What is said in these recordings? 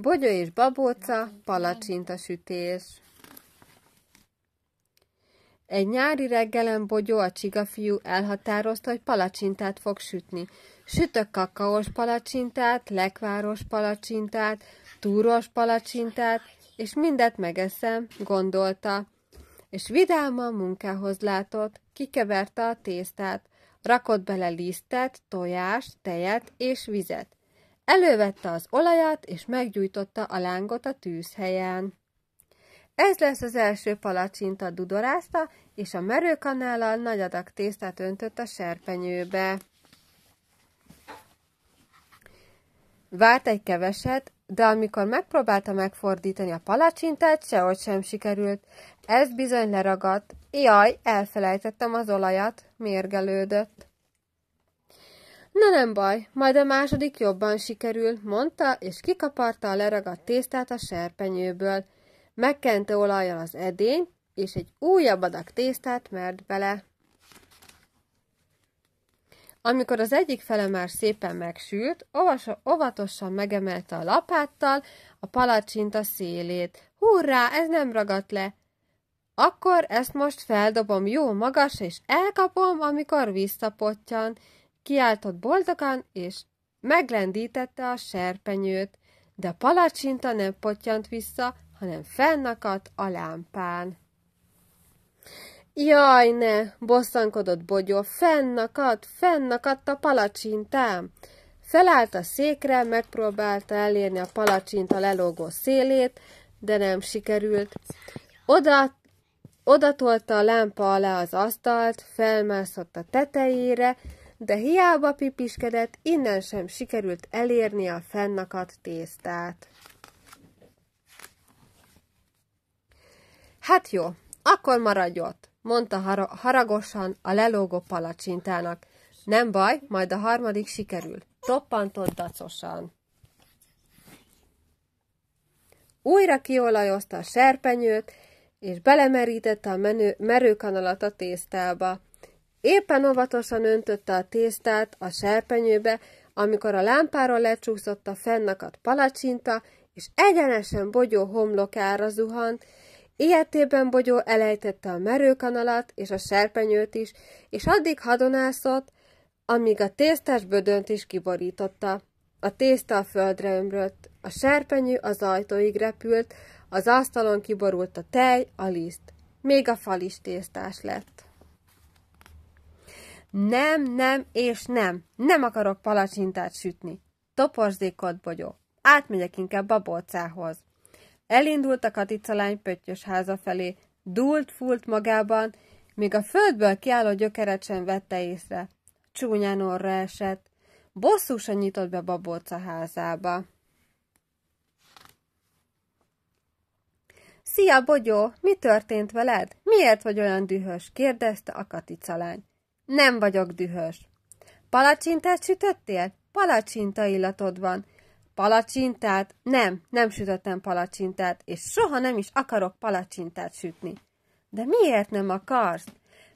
Bogyó és babóca, palacsinta sütés. Egy nyári reggelen Bogyó a csigafiú elhatározta, hogy palacsintát fog sütni. Sütök kakaós palacsintát, lekváros palacsintát, túros palacsintát, és mindet megeszem, gondolta. És vidáman munkához látott, kikeverte a tésztát, rakott bele lisztet, tojást, tejet és vizet. Elővette az olajat, és meggyújtotta a lángot a tűzhelyen. Ez lesz az első palacsinta dudorázta, és a merőkanállal nagy adag tésztát öntött a serpenyőbe. Várt egy keveset, de amikor megpróbálta megfordítani a palacsintát, sehogy sem sikerült. Ez bizony leragadt. Jaj, elfelejtettem az olajat, mérgelődött. Na nem baj, majd a második jobban sikerül, mondta, és kikaparta a leragadt tésztát a serpenyőből. Megkente olajjal az edény és egy újabb adag tésztát merd bele. Amikor az egyik fele már szépen megsült, óvatosan megemelte a lapáttal a palacsinta szélét. Hurrá, ez nem ragadt le! Akkor ezt most feldobom jó magas és elkapom, amikor visszapottyan kiáltott boldogan, és meglendítette a serpenyőt, de a palacsinta nem potyant vissza, hanem fennakadt a lámpán. Jaj, ne! bosszankodott Bogyó, fennakadt, fennakadt a palacsintám! Felállt a székre, megpróbálta elérni a palacsinta lelógó szélét, de nem sikerült. Oda, oda tolta a lámpa alá az asztalt, felmászott a tetejére, de hiába pipiskedett, innen sem sikerült elérni a fennakadt tésztát. Hát jó, akkor maradj ott, mondta har haragosan a lelógó palacsintának. Nem baj, majd a harmadik sikerül. Toppantott dacosan. Újra kiolajozta a serpenyőt, és belemerítette a menő, merőkanalat a tésztába. Éppen óvatosan öntötte a tésztát a serpenyőbe, amikor a lámpára lecsúszott a fennakadt palacsinta, és egyenesen Bogyó homlokára zuhant, Ilyetében Bogyó elejtette a merőkanalat és a serpenyőt is, és addig hadonászott, amíg a tésztás bödönt is kiborította. A tészta a földre ömrött, a serpenyő az ajtóig repült, az asztalon kiborult a tej, a liszt. Még a fal is tésztás lett. Nem, nem és nem. Nem akarok palacsintát sütni. Toporzékot bogyó. Átmegyek inkább a Elindult a katicalány pöttyös háza felé. Dult, fult magában, még a földből kiálló gyökeret sem vette észre. Csúnyán orra esett. Bosszúsan nyitott be babolca házába. Szia, Bogyó! Mi történt veled? Miért vagy olyan dühös? kérdezte a katicalány. Nem vagyok dühös. Palacsintát sütöttél? Palacsinta illatod van. Palacsintát? Nem, nem sütöttem palacsintát, és soha nem is akarok palacsintát sütni. De miért nem akarsz?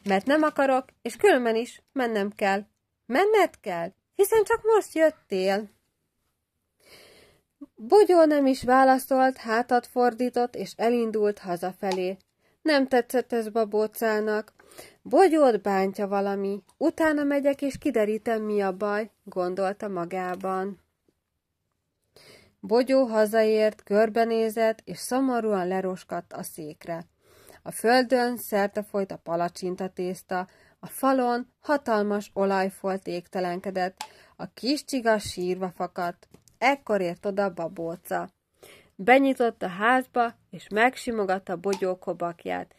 Mert nem akarok, és különben is mennem kell. Menned kell, hiszen csak most jöttél. Bogyó nem is válaszolt, hátat fordított, és elindult hazafelé. Nem tetszett ez babócának, Bogyót bántja valami, utána megyek és kiderítem, mi a baj, gondolta magában. Bogyó hazaért, körbenézett, és szomorúan leroskadt a székre. A földön szerte folyt a palacsinta tészta, a falon hatalmas olajfolt égtelenkedett, a kis csiga sírva fakadt. Ekkor ért oda babóca. Benyitott a házba, és megsimogatta bogyó kobakját.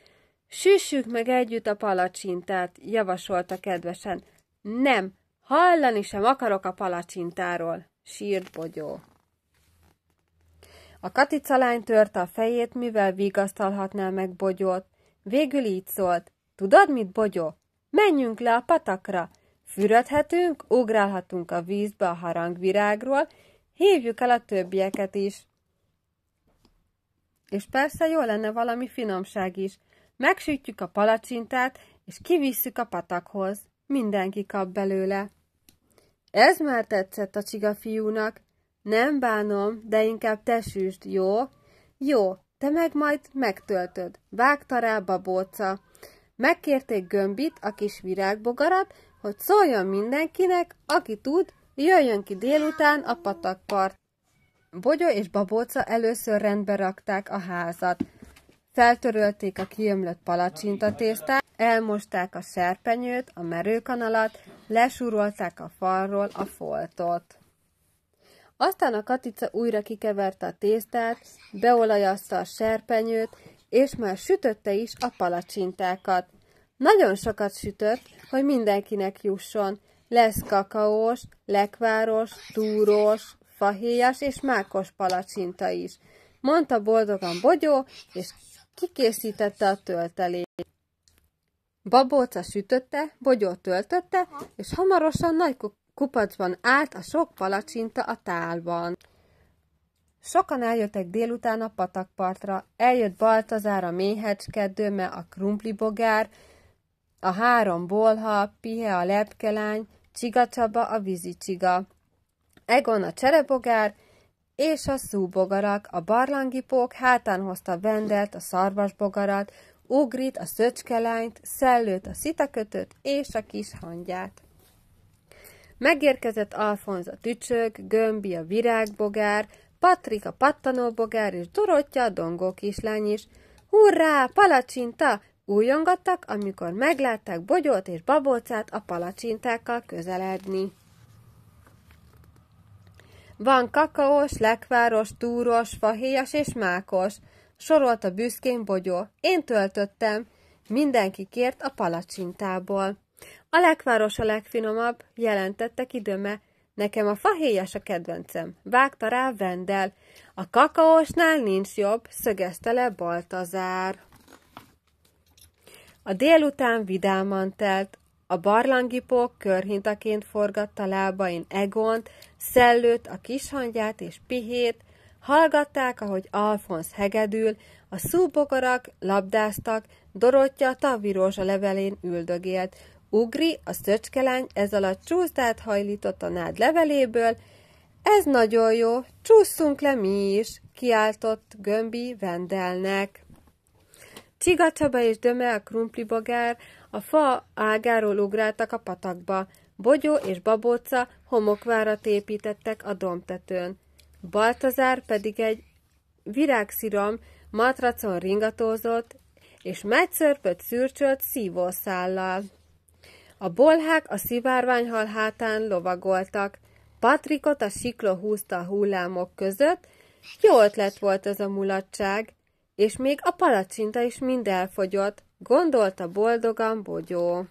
Süssük meg együtt a palacsintát, javasolta kedvesen. Nem, hallani sem akarok a palacsintáról, sírt Bogyó. A katicalány törte a fejét, mivel vigasztalhatná meg Bogyót. Végül így szólt. Tudod mit, Bogyó? Menjünk le a patakra. Fürödhetünk, ugrálhatunk a vízbe a harangvirágról, hívjuk el a többieket is. És persze jó lenne valami finomság is, Megsütjük a palacsintát, és kivisszük a patakhoz. Mindenki kap belőle. Ez már tetszett a csiga fiúnak. Nem bánom, de inkább te jó? Jó, te meg majd megtöltöd. Vágta rá babóca. Megkérték gömbit, a kis virágbogarat, hogy szóljon mindenkinek, aki tud, jöjjön ki délután a patakpart. Bogyó és babóca először rendbe rakták a házat. Feltörölték a kiömlött palacsintatésztát, elmosták a serpenyőt, a merőkanalat, lesúrolták a falról a foltot. Aztán a katica újra kikeverte a tésztát, beolajazta a serpenyőt, és már sütötte is a palacsintákat. Nagyon sokat sütött, hogy mindenkinek jusson. Lesz kakaós, lekváros, túrós, fahéjas és mákos palacsinta is. Mondta boldogan Bogyó, és kikészítette a töltelét. Babóca sütötte, bogyót töltötte, és hamarosan nagy kupacban állt a sok palacsinta a tálban. Sokan eljöttek délután a patakpartra, eljött Baltazár a méhecskedőme, a krumplibogár, a három bolha, Pihe a lepkelány, Csiga a vízicsiga, Egon a cserebogár, és a szúbogarak, a barlangipók hátán hozta vendelt, a szarvasbogarat, Ugrit, a szöcskelányt, Szellőt, a szitakötőt és a kis hangyát. Megérkezett Alfonz a tücsök, Gömbi a virágbogár, Patrik a pattanóbogár és Dorottya a dongó kislány is. Hurrá, palacsinta! Újongattak, amikor meglátták Bogyót és Babócát a palacsintákkal közeledni. Van kakaós, lekváros, túros, fahéjas és mákos, sorolta büszkén Bogyó. Én töltöttem. Mindenki kért a palacsintából. A lekváros a legfinomabb, jelentette kidöme. Nekem a fahéjas a kedvencem, vágta rá Vendel. A kakaósnál nincs jobb, szögezte le Baltazár. A délután vidáman telt, a barlangipó körhintaként forgatta lábain Egont, Szellőt, a kishangyát és Pihét, hallgatták, ahogy Alfonsz hegedül, a szúbogarak labdáztak, Dorottya tavirózsa levelén üldögélt, Ugri, a szöcskelány ez alatt csúszdát hajlított a nád leveléből, ez nagyon jó, csúszunk le mi is, kiáltott Gömbi vendelnek. Csiga Csaba és Döme a krumplibogár a fa ágáról ugráltak a patakba, Bogyó és Babóca homokvárat építettek a domtetőn. Baltazár pedig egy virágszirom matracon ringatózott, és megyszörpöt szürcsölt szívószállal. A bolhák a szivárványhal hátán lovagoltak. Patrikot a sikló húzta a hullámok között, jó ötlet volt ez a mulatság, és még a palacsinta is mind elfogyott. Gondolta boldogan Bogyó.